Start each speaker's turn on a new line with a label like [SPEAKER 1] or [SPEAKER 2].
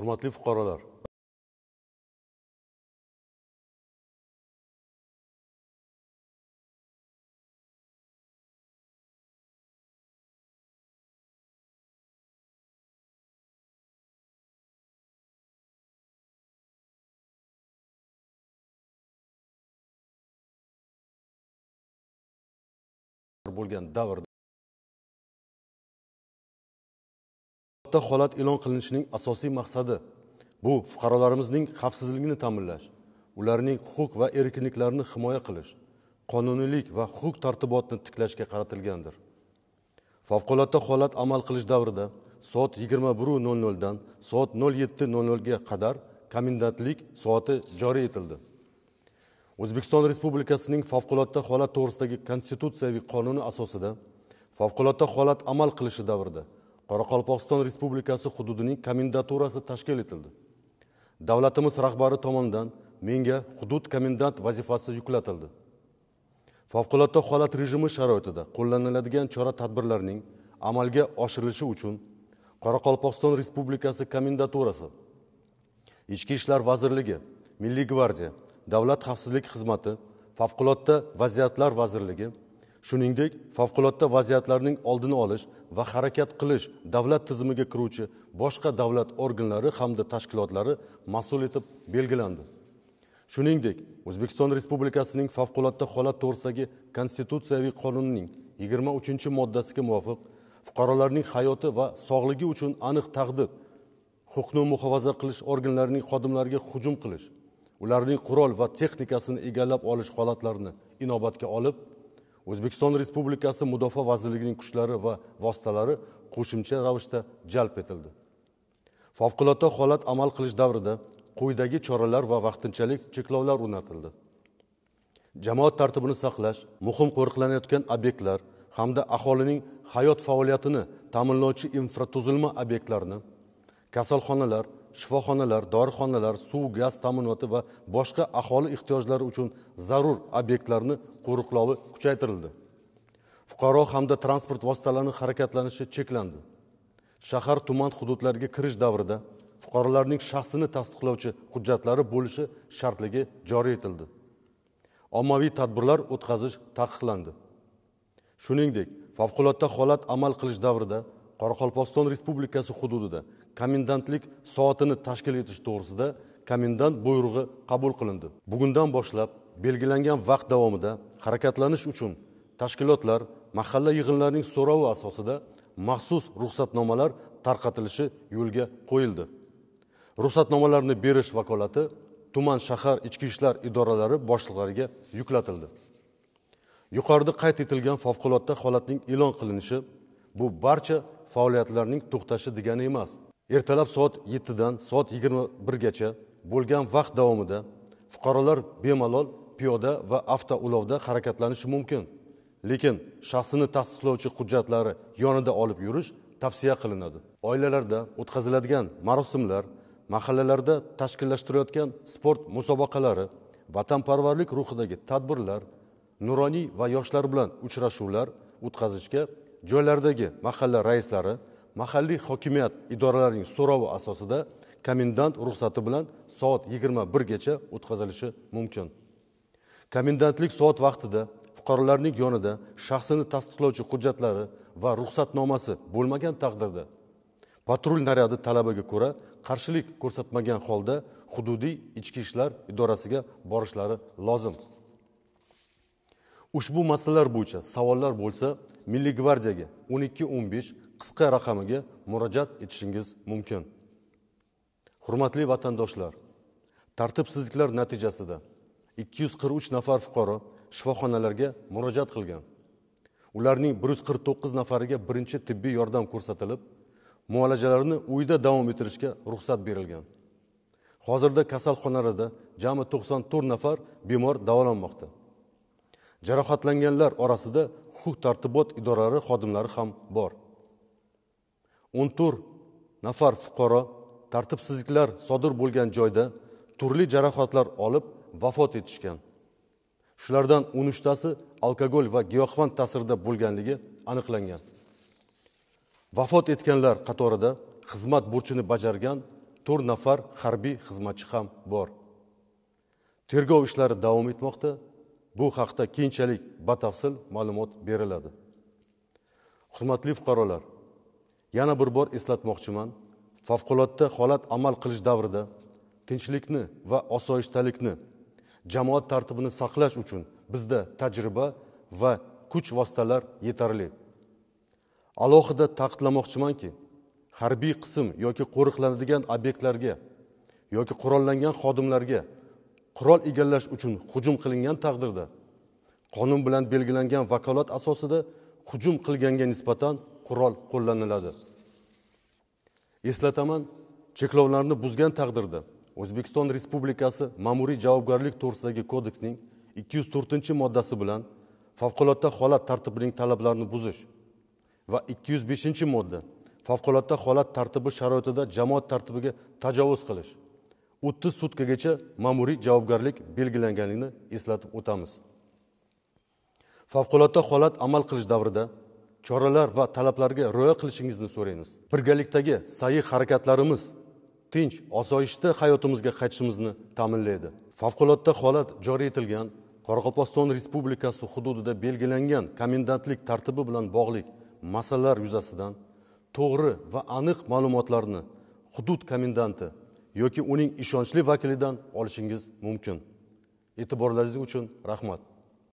[SPEAKER 1] Hurmatli fuqarolar bo'lgan davrda favqulodda holat e'lon qilinishining asosiy maqsadi bu fuqarolarimizning xavfsizligini ta'minlash ularning huquq va erkinliklarini himoya qilish qonuniylik va huquq tartibotni tiklashga qaratilgandir favqulodda holat amal qilish davrida soat yigirma biru nol noldan soat nol yetti nol nolga qadar komendantlik soati joriy etildi o'zbekiston respublikasining favqulodda holat to'g'risidagi konstitutsiyaviy qonuni asosida favqulodda holat amal qilishi davrida qoraqalpog'iston respublikasi hududining komendaturasi tashkil etildi davlatimiz rahbari tomonidan menga hudud komendant vazifasi yuklatildi favqulodda holat rejimi sharoitida qo'llaniladigan chora tadbirlarning amalga oshirilishi uchun qoraqalpog'iston respublikasi komendaturasi ichki ishlar vazirligi milliy gvardiya davlat xavfsizlik xizmati favqulodda vaziyatlar vazirligi shuningdek favqulodda vaziyatlarning oldini olish va harakat qilish davlat tizimiga kiruvchi boshqa davlat organlari hamda tashkilotlari mas'ul etib belgilandi shuningdek o'zbekiston respublikasining favqulodda holat to'g'risidagi konstitutsiyaviy qonunining yigirma uchinchi moddasiga muvofiq fuqarolarning hayoti va sog'ligi uchun aniq taqdir huquqni muhofaza qilish organlarining xodimlariga hujum qilish ularning qurol va texnikasini egallab olish holatlarini inobatga olib o'zbekiston respublikasi mudofaa vazirligining kuchlari va vositalari qo'shimcha ravishda jalb etildi favqulodda holat amal qilish davrida quyidagi choralar va vaqtinchalik cheklovlar o'rnatildi jamoat tartibini saqlash muhim qo'riqlanayotgan obyektlar hamda aholining hayot faoliyatini ta'minlovchi infratuzilma obyektlarini kasalxonalar shifoxonalar dorixonalar suv gaz ta'minoti va boshqa aholi ehtiyojlari uchun zarur obyektlarni qo'riqlovi kuchaytirildi fuqaro hamda transport vositalarini harakatlanishi cheklandi shahar tuman hududlariga kirish davrida fuqarolarning shaxsini tasdiqlovchi hujjatlari bo'lishi shartligi joriy etildi ommaviy tadbirlar o'tkazish taqiqlandi shuningdek favqulodda holat amal qilish davrida qoraqalpog'iston respublikasi hududida komendantlik soatini tashkil etish to'g'risida komendant buyrug'i qabul qilindi bugundan boshlab belgilangan vaqt davomida harakatlanish uchun tashkilotlar mahalla yig'inlarining so'rovi asosida maxsus ruxsatnomalar tarqatilishi yo'lga qo'yildi ruxsatnomalarni berish vakolati tuman shahar ichki ishlar idoralari boshliqlariga yuklatildi yuqorida qayd etilgan favqulodda holatning e'lon qilinishi bu barcha faoliyatlarning to'xtashi degani emas ertalab soat yettidan soat yigirma birgacha bo'lgan vaqt davomida fuqarolar bemalol piyoda va avtoulovda harakatlanishi mumkin lekin shaxsini tasdiqlovchi hujjatlari yonida olib yurish tavsiya qilinadi oilalarda o'tkaziladigan marosimlar mahallalarda tashkillashtirilayotgan sport musobaqalari vatanparvarlik ruhidagi tadbirlar nuroniy va yoshlar bilan uchrashuvlar o'tkazishga joylardagi mahalla raislari mahalliy hokimiyat idoralarining so'rovi asosida komendant ruxsati bilan soat yigirma birgacha o'tkazilishi mumkin komendantlik soat vaqtida fuqarolarning yonida shaxsini tasdiqlovchi hujjatlari va ruxsatnomasi bo'lmagan taqdirda patrul naryadi talabiga ko'ra qarshilik ko'rsatmagan holda hududiy ichki ishlar idorasiga borishlari lozim ushbu masalalar bo'yicha savollar bo'lsa milliy gvardiyaga o'n ikki o'n besh qisqa raqamiga murojaat etishingiz mumkin hurmatli vatandoshlar tartibsizliklar natijasida ikki yuz qirq uch nafar fuqaro shifoxonalarga murojaat qilgan ularning bir yuz qirq to'qqiz nafariga birinchi tibbiy yordam ko'rsatilib muolajalarini uyda davom ettirishga ruxsat berilgan hozirda kasalxonalarda jami to'qson to'rt nafar bemor davolanmoqda jarohatlanganlar orasida huquq tartibot idoralari xodimlari ham bor o'n to'rt nafar fuqaro tartibsizliklar sodir bo'lgan joyda turli jarohatlar olib vafot etishgan shulardan o'n uchtasi alkogol va giyohvand ta'sirida bo'lganligi aniqlangan vafot etganlar qatorida xizmat burchini bajargan to'rt nafar harbiy xizmatchi ham bor tergov ishlari davom etmoqda bu haqda keyinchalik batafsil ma'lumot beriladi hurmatli fuqarolar yana bir bor eslatmoqchiman favqulodda holat amal qilish davrida tinchlikni va osoyishtalikni jamoat tartibini saqlash uchun bizda tajriba va kuch vositalar yetarli alohida ta'kidlamoqchimanki harbiy qism yoki qo'riqlanadigan obyektlarga yoki qurollangan xodimlarga qurol egallash uchun hujum qilingan taqdirda qonun bilan belgilangan vakolat asosida hujum qilganga nisbatan qurol qo'llaniladi eslataman cheklovlarni buzgan taqdirda o'zbekiston respublikasi ma'muriy javobgarlik to'g'risidagi kodeksning ikki yuz to'rtinchi moddasi bilan favqulodda holat tartibining talablarini buzish va ikki yuz beshinchi modda favqulodda holat tartibi sharoitida jamoat tartibiga tajovuz qilish o'ttiz sutkagacha ma'muriy javobgarlik belgilanganligini eslatib o'tamiz favqulodda holat amal qilish davrida choralar va talablarga rioya qilishingizni so'raymiz birgalikdagi sa'yi harakatlarimiz tinch osoyishta hayotimizga qaytishimizni ta'minlaydi favqulodda holat joriy etilgan qoraqalpog'iston respublikasi hududida belgilangan komendantlik tartibi bilan bog'liq masalalar yuzasidan to'g'ri va aniq ma'lumotlarni hudud komendanti yoki uning ishonchli vakilidan olishingiz mumkin e'tiborlaringiz uchun rahmat